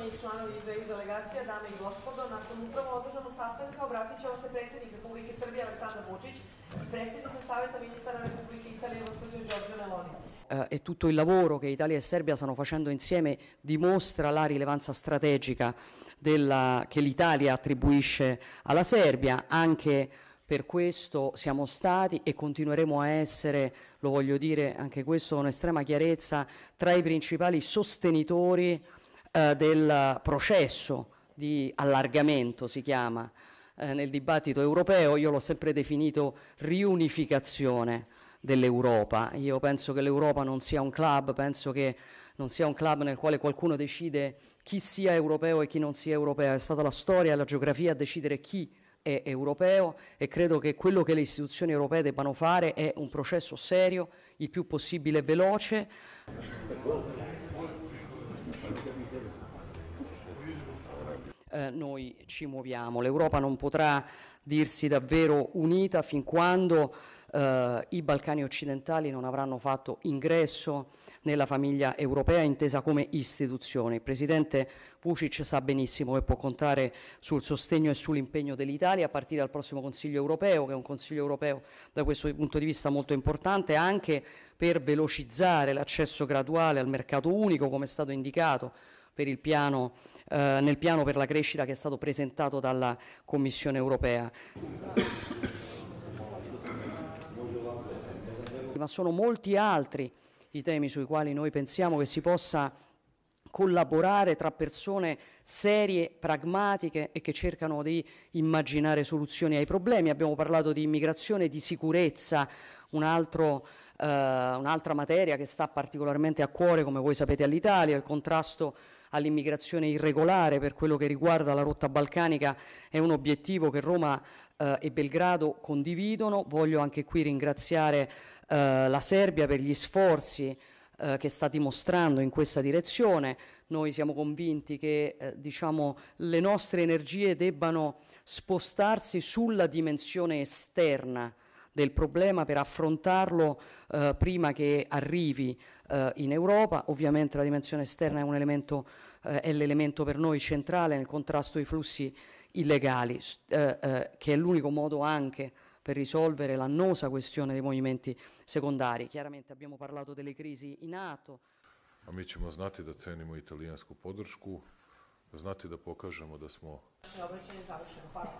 poštovani članovi dve delegacija, dame i gospodo, nakon upravo održanog sastanka obratit će se predsjednik Republike Srbije Aleksandar Vučić i predsjednica Saveta ministara Republike Italije, gospođa Giorgio Meloni. Eh, e tutto il lavoro che Italia e Serbia stanno facendo insieme dimostra la rilevanza strategica della, che l'Italia attribuisce alla Serbia, anche per questo siamo stati e continueremo a essere, lo voglio dire anche questo con estrema chiarezza, tra i principali sostenitori eh, del processo di allargamento, si chiama, eh, nel dibattito europeo, io l'ho sempre definito riunificazione dell'Europa. Io penso che l'Europa non sia un club, penso che non sia un club nel quale qualcuno decide chi sia europeo e chi non sia europeo, è stata la storia e la geografia a decidere chi è europeo e credo che quello che le istituzioni europee debbano fare è un processo serio, il più possibile veloce. Eh, noi ci muoviamo, l'Europa non potrà dirsi davvero unita fin quando eh, i Balcani occidentali non avranno fatto ingresso nella famiglia europea intesa come istituzione. Il Presidente Vucic sa benissimo che può contare sul sostegno e sull'impegno dell'Italia a partire dal prossimo Consiglio europeo, che è un Consiglio europeo da questo punto di vista molto importante, anche per velocizzare l'accesso graduale al mercato unico, come è stato indicato piano, eh, nel piano per la crescita che è stato presentato dalla Commissione europea. Ma sono molti altri i temi sui quali noi pensiamo che si possa collaborare tra persone serie, pragmatiche e che cercano di immaginare soluzioni ai problemi. Abbiamo parlato di immigrazione, di sicurezza, eh, un'altra eh, un materia che sta particolarmente a cuore, come voi sapete, all'Italia, il contrasto all'immigrazione irregolare per quello che riguarda la rotta balcanica è un obiettivo che Roma eh, e Belgrado condividono. Voglio anche qui ringraziare eh, la Serbia per gli sforzi eh, che sta dimostrando in questa direzione. Noi siamo convinti che eh, diciamo, le nostre energie debbano spostarsi sulla dimensione esterna del problema per affrontarlo eh, prima che arrivi eh, in Europa. Ovviamente la dimensione esterna è, elemento, eh, è, l'elemento per noi centrale nel contrasto ai flussi illegali, eh, eh, che è l'unico modo anche per risolvere l'annosa questione dei movimenti secondari. Chiaramente abbiamo parlato delle crisi in atto. A mi ćemo znati da cenimo italijansku podršku, znati da pokažemo da smo... Obraćanje završeno. Hvala.